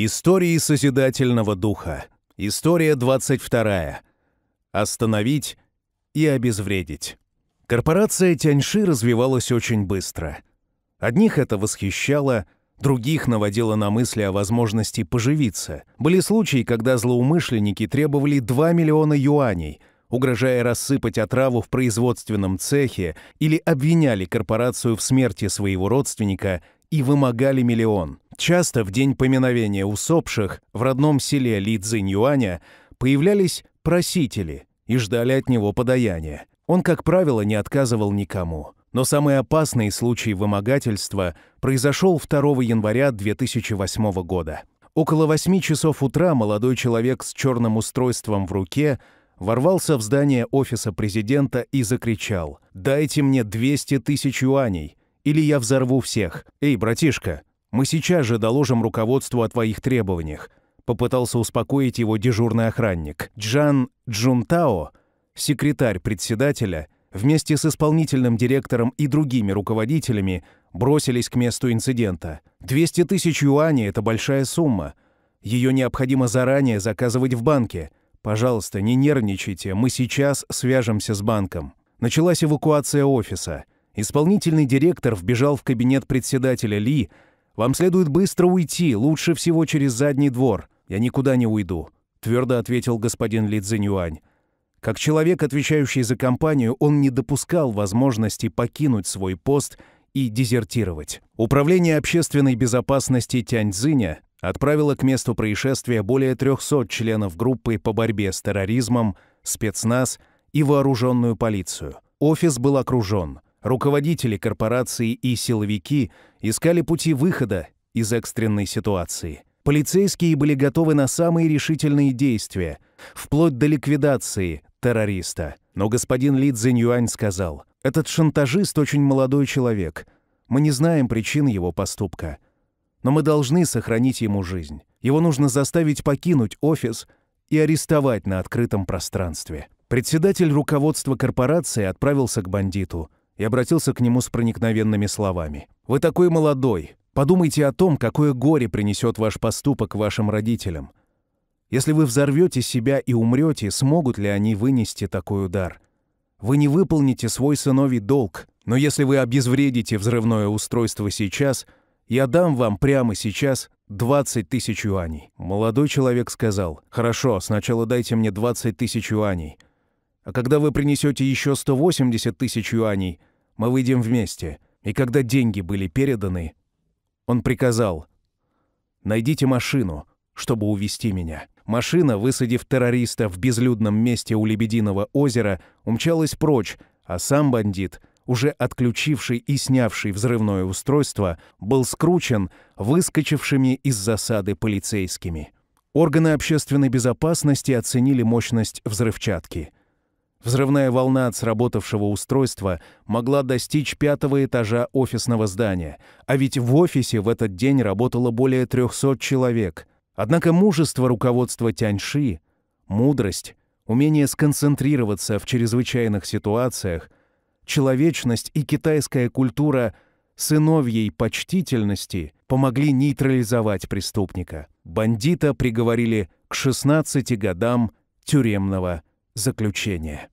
Истории Созидательного Духа. История 22. Остановить и обезвредить. Корпорация Тяньши развивалась очень быстро. Одних это восхищало, других наводило на мысли о возможности поживиться. Были случаи, когда злоумышленники требовали 2 миллиона юаней, угрожая рассыпать отраву в производственном цехе или обвиняли корпорацию в смерти своего родственника и вымогали миллион – Часто в день поминовения усопших в родном селе Лидзинь-Юаня появлялись просители и ждали от него подаяния. Он, как правило, не отказывал никому. Но самый опасный случай вымогательства произошел 2 января 2008 года. Около 8 часов утра молодой человек с черным устройством в руке ворвался в здание офиса президента и закричал «Дайте мне 200 тысяч юаней, или я взорву всех! Эй, братишка, мы сейчас же доложим руководству о твоих требованиях», — попытался успокоить его дежурный охранник. Джан Джунтао, секретарь председателя, вместе с исполнительным директором и другими руководителями бросились к месту инцидента. 200 тысяч юаней — это большая сумма. Ее необходимо заранее заказывать в банке. Пожалуйста, не нервничайте, мы сейчас свяжемся с банком. Началась эвакуация офиса. Исполнительный директор вбежал в кабинет председателя Ли — «Вам следует быстро уйти, лучше всего через задний двор. Я никуда не уйду», — твердо ответил господин Ли Цзиньюань. Как человек, отвечающий за компанию, он не допускал возможности покинуть свой пост и дезертировать. Управление общественной безопасности Тяньцзиня отправило к месту происшествия более 300 членов группы по борьбе с терроризмом, спецназ и вооруженную полицию. Офис был окружен. Руководители корпорации и силовики искали пути выхода из экстренной ситуации. Полицейские были готовы на самые решительные действия, вплоть до ликвидации террориста. Но господин Ли Цзиньюань сказал, «Этот шантажист очень молодой человек. Мы не знаем причин его поступка. Но мы должны сохранить ему жизнь. Его нужно заставить покинуть офис и арестовать на открытом пространстве». Председатель руководства корпорации отправился к бандиту – и обратился к нему с проникновенными словами. «Вы такой молодой. Подумайте о том, какое горе принесет ваш поступок вашим родителям. Если вы взорвете себя и умрете, смогут ли они вынести такой удар? Вы не выполните свой сыновий долг, но если вы обезвредите взрывное устройство сейчас, я дам вам прямо сейчас 20 тысяч юаней». Молодой человек сказал, «Хорошо, сначала дайте мне 20 тысяч юаней. А когда вы принесете еще 180 тысяч юаней, мы выйдем вместе. И когда деньги были переданы, он приказал «Найдите машину, чтобы увести меня». Машина, высадив террориста в безлюдном месте у Лебединого озера, умчалась прочь, а сам бандит, уже отключивший и снявший взрывное устройство, был скручен выскочившими из засады полицейскими. Органы общественной безопасности оценили мощность взрывчатки – Взрывная волна от сработавшего устройства могла достичь пятого этажа офисного здания, а ведь в офисе в этот день работало более 300 человек. Однако мужество руководства Тяньши, мудрость, умение сконцентрироваться в чрезвычайных ситуациях, человечность и китайская культура сыновьей почтительности помогли нейтрализовать преступника. Бандита приговорили к 16 годам тюремного заключение.